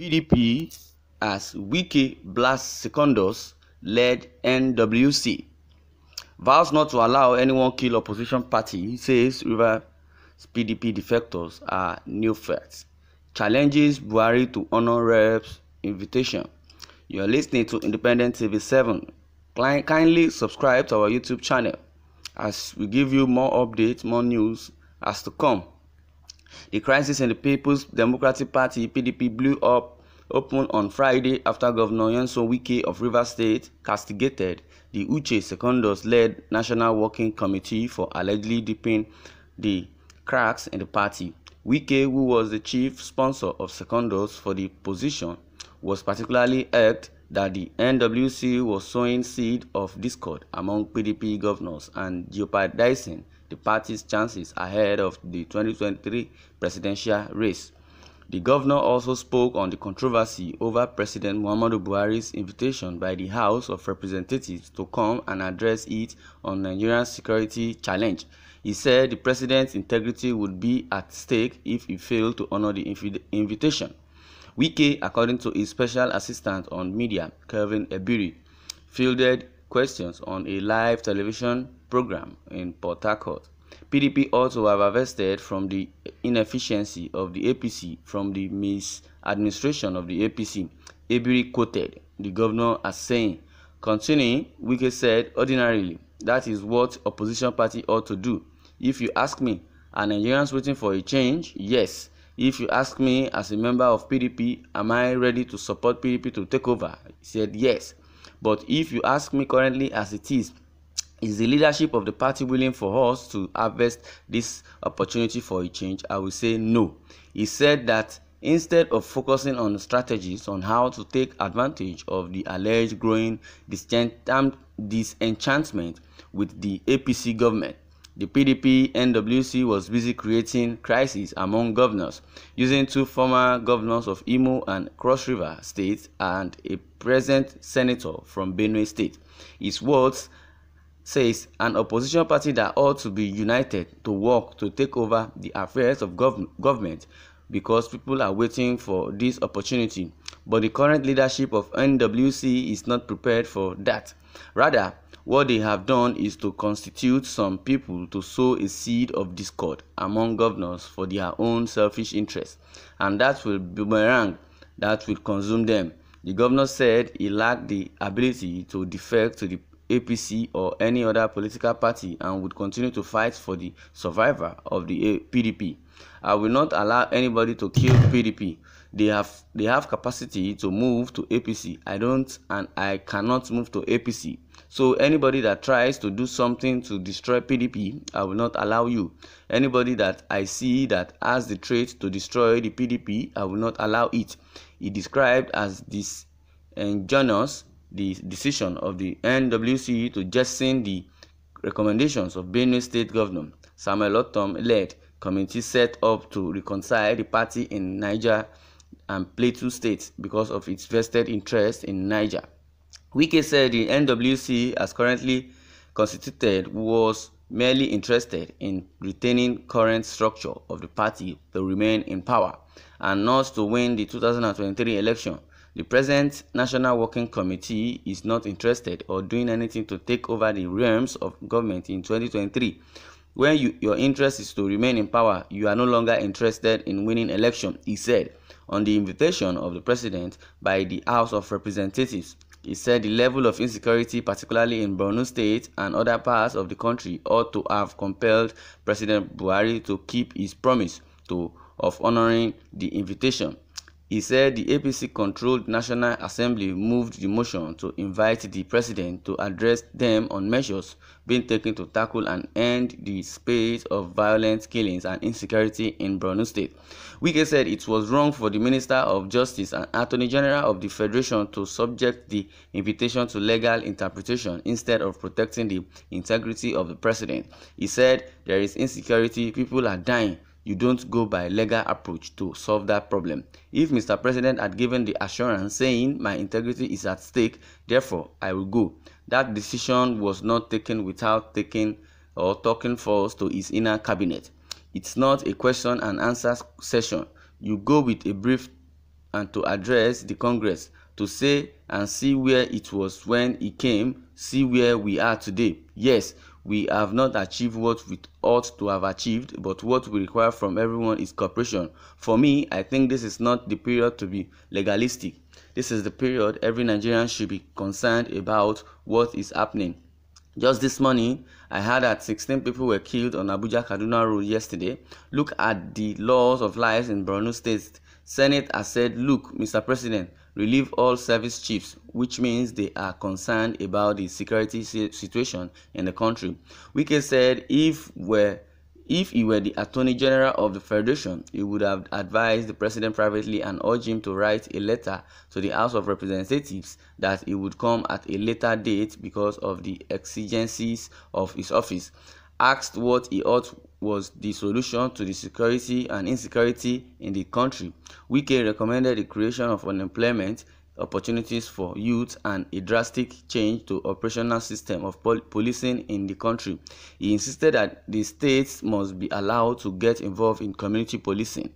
PDP as Wiki Blas Secondos led NWC. Vows not to allow anyone kill opposition party, says River PDP defectors are new facts. Challenges Buhari to honor reps invitation. You are listening to Independent TV 7. Kindly subscribe to our YouTube channel as we give you more updates, more news as to come. The crisis in the People's Democratic Party (PDP) blew up open on Friday after Governor Nyesom Wike of Rivers State castigated the Uche Secondos-led National Working Committee for allegedly dipping the cracks in the party. Wike, who was the chief sponsor of Secondos for the position, was particularly irked that the NWC was sowing seed of discord among PDP governors and jeopardizing the party's chances ahead of the 2023 presidential race. The governor also spoke on the controversy over President Muhammadu Buhari's invitation by the House of Representatives to come and address it on Nigeria's security challenge. He said the president's integrity would be at stake if he failed to honor the invitation. Wike, according to his special assistant on media Kevin Ebeere, fielded questions on a live television program in Port Harcourt. PDP ought to have divested from the inefficiency of the APC from the misadministration of the APC, Ebeere quoted the governor as saying. Continuing, Wike said, ordinarily, that is what opposition party ought to do. If you ask me, are Nigerians waiting for a change? Yes. If you ask me, as a member of PDP, am I ready to support PDP to take over? He said yes. But if you ask me currently as it is, is the leadership of the party willing for us to harvest this opportunity for a change? I will say no. He said that instead of focusing on strategies on how to take advantage of the alleged growing disenchantment with the APC government, The PDP-NWC was busy creating crisis among governors, using two former governors of Imo and Cross River states and a present senator from Benue state. His words says an opposition party that ought to be united to work to take over the affairs of gov government because people are waiting for this opportunity. But the current leadership of NWC is not prepared for that. Rather, what they have done is to constitute some people to sow a seed of discord among governors for their own selfish interests, and that will boomerang that will consume them. The governor said he lacked the ability to defect to the APC or any other political party and would continue to fight for the survivor of the PDP. I will not allow anybody to kill PDP. They have they have capacity to move to APC. I don't and I cannot move to APC. So anybody that tries to do something to destroy PDP, I will not allow you. Anybody that I see that has the trait to destroy the PDP, I will not allow it. He described as this enjoinous the decision of the NWC to jettison the recommendations of Benue State Governor Samuel Otom led committee set up to reconcile the party in Niger and Plateau states because of its vested interest in Niger. Wike said the NWC, as currently constituted, was merely interested in retaining current structure of the party to remain in power and not to win the 2023 election. The present National Working Committee is not interested or doing anything to take over the realms of government in 2023. When you, your interest is to remain in power, you are no longer interested in winning election, he said. On the invitation of the president by the House of Representatives, he said the level of insecurity, particularly in Borno State and other parts of the country, ought to have compelled President Buhari to keep his promise to, of honoring the invitation. He said the APC-controlled National Assembly moved the motion to invite the president to address them on measures being taken to tackle and end the spate of violent killings and insecurity in Borno State. Wike said it was wrong for the Minister of Justice and Attorney General of the Federation to subject the invitation to legal interpretation instead of protecting the integrity of the president. He said there is insecurity, people are dying, you don't go by legal approach to solve that problem. If Mr. President had given the assurance saying my integrity is at stake, therefore I will go, that decision was not taken without taking or talking first to his inner cabinet. It's not a question and answer session. You go with a brief and to address the Congress to say and see where it was when he came, see where we are today. Yes, We have not achieved what we ought to have achieved, but what we require from everyone is cooperation. For me, I think this is not the period to be legalistic. This is the period every Nigerian should be concerned about what is happening. Just this morning, I heard that 16 people were killed on Abuja Kaduna Road yesterday. Look at the laws of lies in Borno State. Senate has said, Look, Mr. President, relieve all service chiefs, which means they are concerned about the security situation in the country. Wike said if were if he were the Attorney General of the Federation, he would have advised the President privately and urged him to write a letter to the House of Representatives that he would come at a later date because of the exigencies of his office. Asked what he ought was the solution to the security and insecurity in the country. Wike recommended the creation of unemployment opportunities for youth and a drastic change to operational system of pol policing in the country. He insisted that the states must be allowed to get involved in community policing.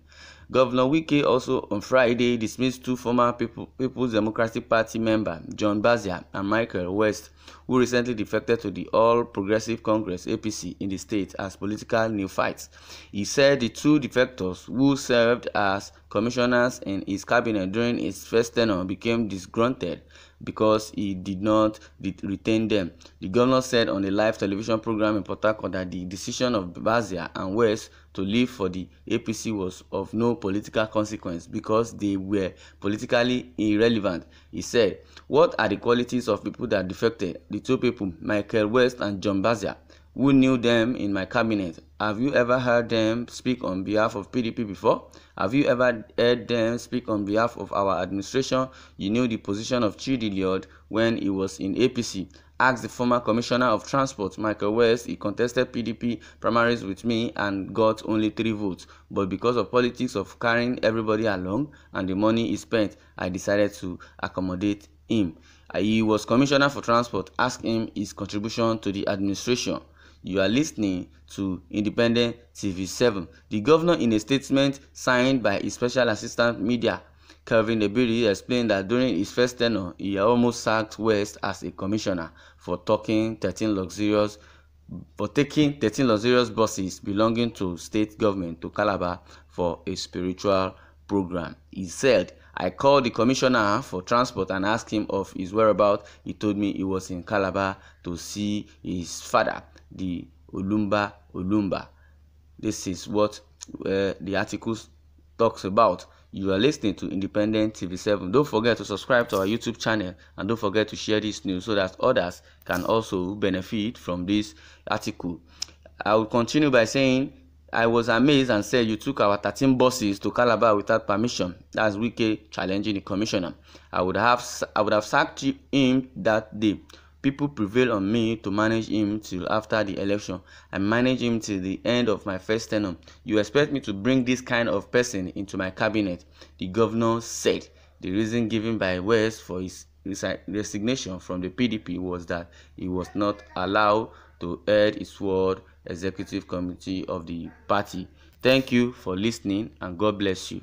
Governor Wike also on Friday dismissed two former People's Democratic Party members, John Bazia and Michael West, who recently defected to the All Progressive Congress (APC) in the state as political neophytes. He said the two defectors, who served as commissioners in his cabinet during his first tenure, became disgruntled because he did not retain them. The governor said on a live television program in Port Harcourt that the decision of Bazia and West to leave for the APC was of no political consequence because they were politically irrelevant. He said, What are the qualities of people that defected? The two people, Michael West and John Bazia, who knew them in my cabinet. Have you ever heard them speak on behalf of PDP before? Have you ever heard them speak on behalf of our administration? You knew the position of Chidi Liod when he was in APC. Ask the former Commissioner of Transport, Michael West. He contested PDP primaries with me and got only three votes. But because of politics of carrying everybody along and the money he spent, I decided to accommodate him. He was Commissioner for Transport. Ask him his contribution to the administration. You are listening to Independent TV7. The governor, in a statement signed by his special assistant media, Kelvin Ebiri, explained that during his first tenure, he almost sacked West as a commissioner for talking 13 luxurious for taking 13 luxurious buses belonging to state government to Calabar for a spiritual program. He said, I called the commissioner for transport and asked him of his whereabouts. He told me he was in Calabar to see his father the Olumba Olumba. This is what uh, the article talks about. You are listening to Independent TV7. Don't forget to subscribe to our YouTube channel and don't forget to share this news so that others can also benefit from this article. I will continue by saying I was amazed and said you took our 13 buses to Calabar without permission. That's Wike challenging the commissioner. I would have I would have sacked him that day. People prevailed on me to manage him till after the election. I managed him till the end of my first term. You expect me to bring this kind of person into my cabinet, the governor said. The reason given by West for his resignation from the PDP was that he was not allowed to head his ward executive committee of the party. Thank you for listening and God bless you.